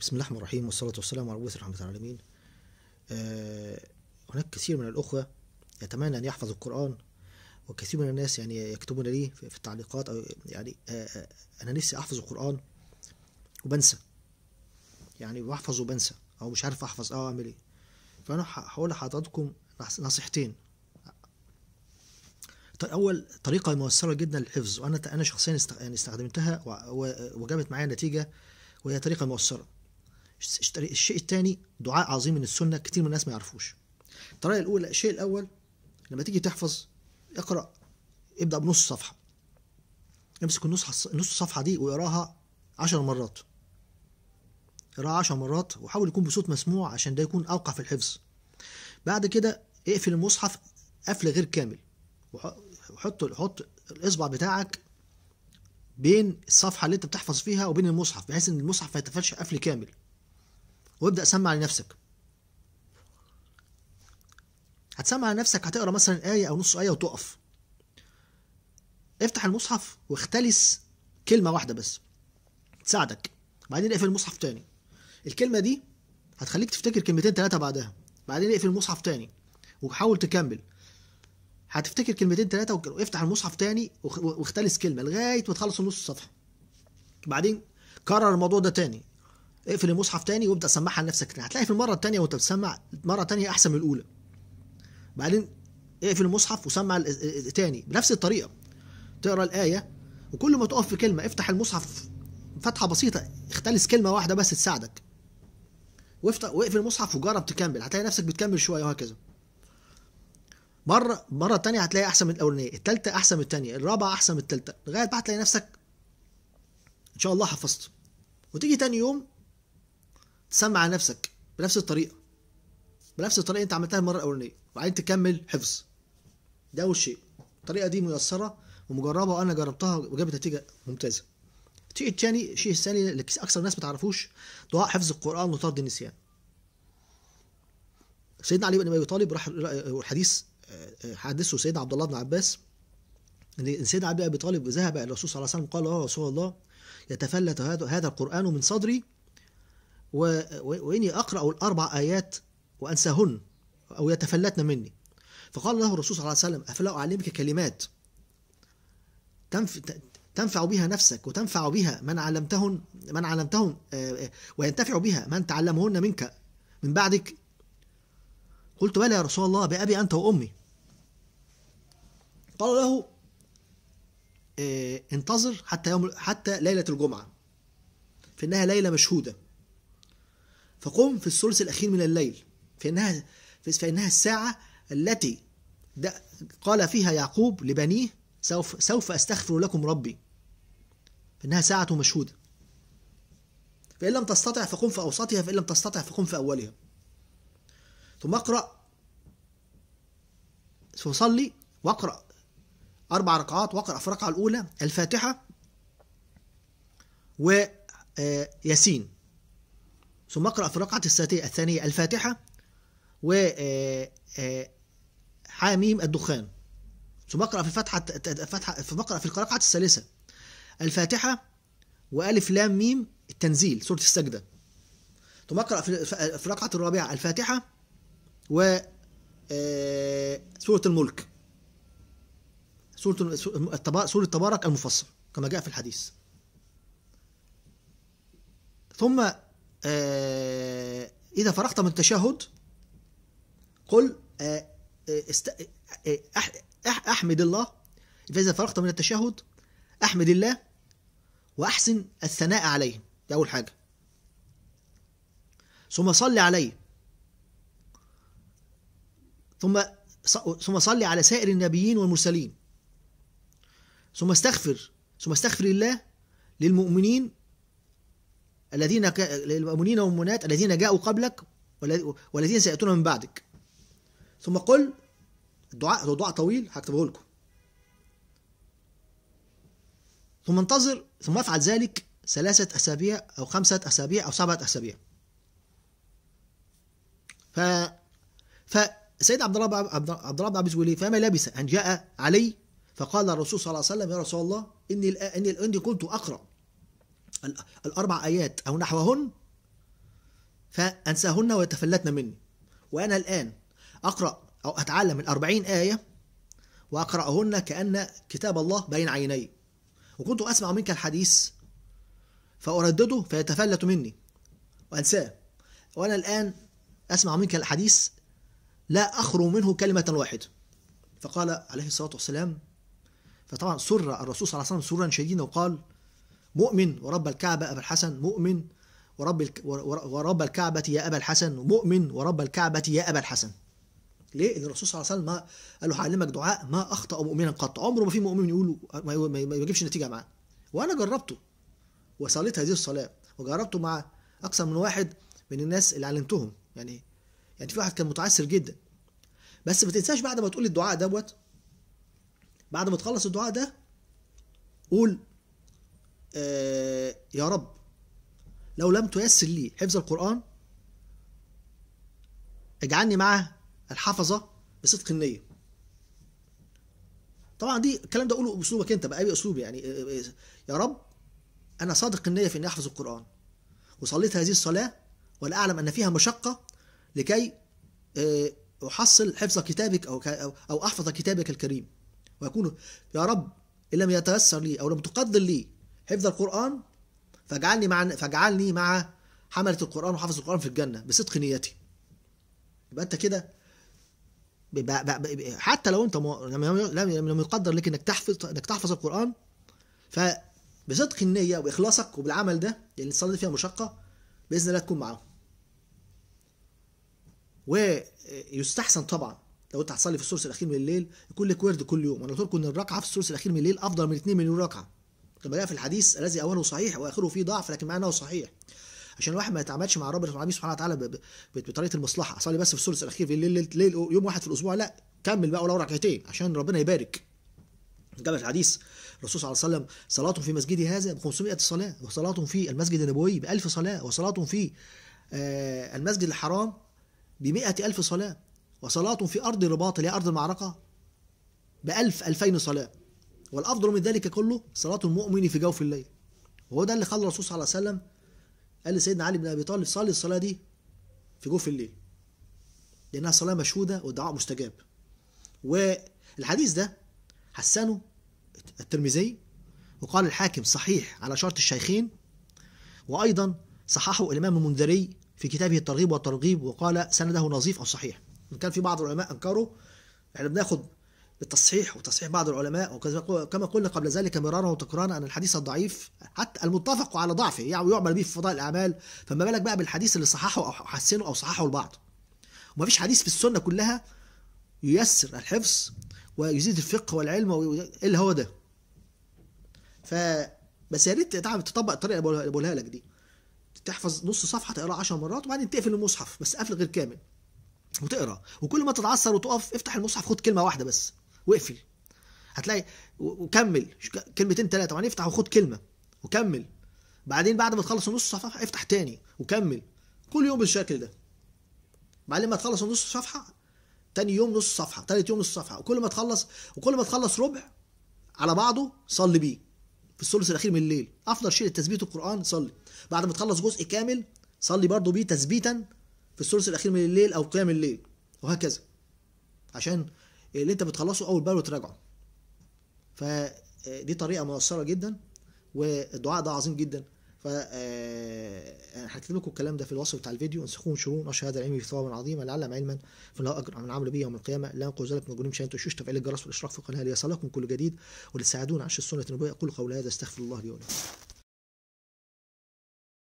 بسم الله الرحمن الرحيم والصلاة والسلام على رسول رحمة العالمين آه، هناك كثير من الأخوة يتمنى أن يحفظ القرآن وكثير من الناس يعني يكتبون لي في التعليقات أو يعني آه، آه، أنا نفسي أحفظ القرآن وبنسى يعني بحفظ وبنسى أو مش عارف أحفظ أو أعمل إيه فأنا هقول لحضراتكم نصيحتين اول طريقه مؤثره جدا للحفظ وانا انا شخصيا يعني استخدمتها وجابت معايا نتيجه وهي طريقه مؤثره الشيء الثاني دعاء عظيم من السنه كتير من الناس ما يعرفوش الطريقه الاولى الشيء الاول لما تيجي تحفظ اقرا ابدا بنص صفحه امسك النص نص صفحه دي واقراها 10 مرات اقراها 10 مرات وحاول يكون بصوت مسموع عشان ده يكون اوقع في الحفظ بعد كده اقفل المصحف قفل غير كامل وحط حط الاصبع بتاعك بين الصفحه اللي انت بتحفظ فيها وبين المصحف بحيث ان المصحف ما يتقفلش قفل كامل وابدا سمع لنفسك هتسمع لنفسك هتقرا مثلا ايه او نص ايه وتقف افتح المصحف واختلس كلمه واحده بس تساعدك بعدين اقفل المصحف تاني الكلمه دي هتخليك تفتكر كلمتين ثلاثه بعدها بعدين اقفل المصحف تاني وحاول تكمل هتفتكر كلمتين ثلاثه وافتح المصحف تاني واختلس كلمه لغايه ما تخلص نص الصفحه بعدين كرر الموضوع ده تاني اقفل المصحف تاني وابدا سمعها لنفسك تاني هتلاقي في المره التانيه وانت بتسمع مره تانيه احسن من الاولى بعدين اقفل المصحف وسمع تاني بنفس الطريقه تقرا الايه وكل ما تقف في كلمه افتح المصحف فتحه بسيطه اختلس كلمه واحده بس تساعدك وافتح واقفل المصحف وجرب تكمل هتلاقي نفسك بتكمل شويه وهكذا مره مره تانية هتلاقي احسن من الاولانيه الثالثه احسن من التانية الرابعه احسن من التالتة لغايه ما هتلاقي نفسك ان شاء الله حفظت وتيجي تاني يوم سمع نفسك بنفس الطريقه بنفس الطريقه انت عملتها المره الاولانيه وبعدين تكمل حفظ ده اول شيء الطريقه دي ميسره ومجربه وانا جربتها وجابت نتيجه ممتازه الشيء الثاني الشيء الثاني اللي اكثر الناس ما تعرفوش دعاء حفظ القران وطرد النسيان سيدنا علي بن ابي طالب راح الحديث آه، آه، حدثه سيدنا عبد الله بن عباس ان سيدنا علي بن ابي طالب ذهب الى الرسول صلى الله عليه وسلم قال آه، يا رسول الله يتفلت هذا القران من صدري وإني أقرأ الأربع آيات وأنساهن أو يتفلتن مني فقال له الرسول صلى الله عليه وسلم أفلا أعلمك كلمات تنفع بها نفسك وتنفع بها من علمتهن من علمتهن آه، آه، وينتفع بها من تعلمهن منك من بعدك قلت بلى يا رسول الله بأبي أنت وأمي قال له آه، انتظر حتى يوم حتى ليلة الجمعة فإنها ليلة مشهودة فقم في الثلث الأخير من الليل فإنها, فإنها الساعة التي قال فيها يعقوب لبنيه سوف, سوف أستغفر لكم ربي فإنها ساعة مشهودة فإن لم تستطع فقم في أوسطها فإن لم تستطع فقم في أولها ثم اقرأ فصلي واقرأ أربع ركعات واقرأ في الركعة الأولى الفاتحة وياسين آه، ثم اقرأ في الرقعة الثانية الفاتحة و آه، آه، حاميم الدخان ثم اقرأ في فتحة فتحة ثم اقرأ في الركعة الثالثة الفاتحة وألف لام ميم التنزيل سورة السجدة ثم اقرأ في في الرقعة الرابعة الفاتحة و آه، سورة الملك سورة سورة تبارك المفصل كما جاء في الحديث ثم آه، إذا فرغت من التشهد قل آه، آه، أحمد الله فإذا فرغت من التشهد أحمد الله وأحسن الثناء عليه دي أول حاجة ثم صل عليه ثم ثم صل على سائر النبيين والمرسلين ثم استغفر ثم استغفر الله للمؤمنين الذين ك... للمؤمنين والمؤمنات الذين جاءوا قبلك والذين سيأتون من بعدك ثم قل الدعاء هو دعاء طويل هكتبه لكم ثم انتظر ثم افعل ذلك ثلاثة أسابيع أو خمسة أسابيع أو سبعة أسابيع ف فسيد عبد الله عبد الله بن عبد زويلي فما لبث أن جاء علي فقال الرسول صلى الله عليه وسلم يا رسول الله إني إني, إني كنت أقرأ الأربع آيات أو نحوهن فأنساهن ويتفلتن مني وأنا الآن أقرأ أو أتعلم الأربعين آية وأقرأهن كأن كتاب الله بين عيني وكنت أسمع منك الحديث فأردده فيتفلت مني وأنساه وأنا الآن أسمع منك الحديث لا أخرو منه كلمة واحدة فقال عليه الصلاة والسلام فطبعا سر الرسول صلى الله عليه وسلم سرا شديدا وقال مؤمن ورب الكعبة أبا الحسن مؤمن ورب ورب الكعبة يا أبا الحسن مؤمن ورب الكعبة يا أبا الحسن ليه؟ إن الرسول صلى الله عليه وسلم ما قال له هعلمك دعاء ما أخطأ مؤمنا قط عمره ما في مؤمن يقوله ما يجيبش نتيجة معاه وأنا جربته وصليت هذه الصلاة وجربته مع أكثر من واحد من الناس اللي علمتهم يعني يعني في واحد كان متعسر جدا بس ما تنساش بعد ما تقول الدعاء دوت بعد ما تخلص الدعاء ده قول آه، يا رب لو لم تيسر لي حفظ القرآن اجعلني معه الحفظة بصدق النية طبعا دي الكلام ده اقوله باسلوبك انت بقى اسلوب يعني آه، آه، يا رب انا صادق النية في اني احفظ القرآن وصليت هذه الصلاة ولا اعلم ان فيها مشقة لكي احصل حفظ كتابك او او احفظ كتابك الكريم ويكون يا رب ان لم يتيسر لي او لم تقدر لي حفظ القرآن فاجعلني مع فاجعلني مع حملة القرآن وحفظ القرآن في الجنة بصدق نيتي يبقى أنت كده حتى لو أنت لم لم يقدر لك إنك تحفظ إنك تحفظ القرآن فبصدق النية وإخلاصك وبالعمل ده لأن الصلاة فيها مشقة بإذن الله تكون معاهم ويستحسن طبعا لو انت هتصلي في الثلث الاخير من الليل يكون لك ورد كل يوم انا قلت لكم ان الركعه في الثلث الاخير من الليل افضل من 2 مليون ركعه كما جاء في الحديث الذي اوله صحيح واخره فيه ضعف لكن معناه صحيح عشان الواحد ما يتعاملش مع ربنا سبحانه وتعالى بطريقه المصلحه اصلي بس في الثلث الاخير في الليل, الليل يوم واحد في الاسبوع لا كمل بقى ولو ركعتين عشان ربنا يبارك جاب في الحديث الرسول صلى الله عليه وسلم صلاتهم في مسجدي هذا ب 500 صلاه وصلاتهم في المسجد النبوي ب 1000 صلاه وصلاتهم في آه، المسجد الحرام ب 100000 صلاه وصلاتهم في ارض رباط اللي هي ارض المعركه ب 1000 2000 صلاه والافضل من ذلك كله صلاه المؤمن في جوف الليل وهو ده اللي خلى الرسول صلى الله عليه وسلم قال لسيدنا علي بن ابي طالب صلي الصلاه دي في جوف الليل لانها صلاه مشهوده والدعاء مستجاب والحديث ده حسنه الترمذي وقال الحاكم صحيح على شرط الشيخين وايضا صححه الامام المنذري في كتابه الترغيب والترغيب وقال سنده نظيف او صحيح ان كان في بعض العلماء انكروا احنا بناخد بالتصحيح وتصحيح بعض العلماء وكما قلنا قبل ذلك مرارا وتكرارا أن الحديث الضعيف حتى المتفق على ضعفه يعني يعمل به في فضائل الأعمال فما بالك بقى بالحديث اللي صححه أو حسنه أو صححه البعض وما فيش حديث في السنة كلها ييسر الحفظ ويزيد الفقه والعلم اللي هو ده ف بس يا ريت تطبق الطريقه اللي بقولها لك دي تحفظ نص صفحه تقرا 10 مرات وبعدين تقفل المصحف بس قفل غير كامل وتقرا وكل ما تتعثر وتقف افتح المصحف خد كلمه واحده بس واقفل هتلاقي وكمل كلمتين ثلاثه وبعدين افتح وخد كلمه وكمل بعدين بعد ما تخلص نص صفحه افتح تاني وكمل كل يوم بالشكل ده بعدين ما تخلص نص صفحه تاني يوم نص صفحه تالت يوم نص صفحه وكل ما تخلص وكل ما تخلص ربع على بعضه صلي بيه في الثلث الاخير من الليل افضل شيء لتثبيت القران صلي بعد ما تخلص جزء كامل صلي برضه بيه تثبيتا في الثلث الاخير من الليل او قيام الليل وهكذا عشان اللي انت بتخلصه اول باول وتراجعه فدي آه، طريقه مؤثره جدا والدعاء ده عظيم جدا ف آه، آه، هكتب لكم الكلام ده في الوصف بتاع الفيديو انسخوه وانشروه نشر هذا العلم في ثواب عظيم لعلم علما فله اجر من عمل به يوم القيامه لا ينقذ ذلك من جنون شيئا تشوش تفعيل الجرس والاشراك في القناه ليصلكم كل جديد ولتساعدون عن السنه النبويه اقول قولي هذا استغفر الله لي ولكم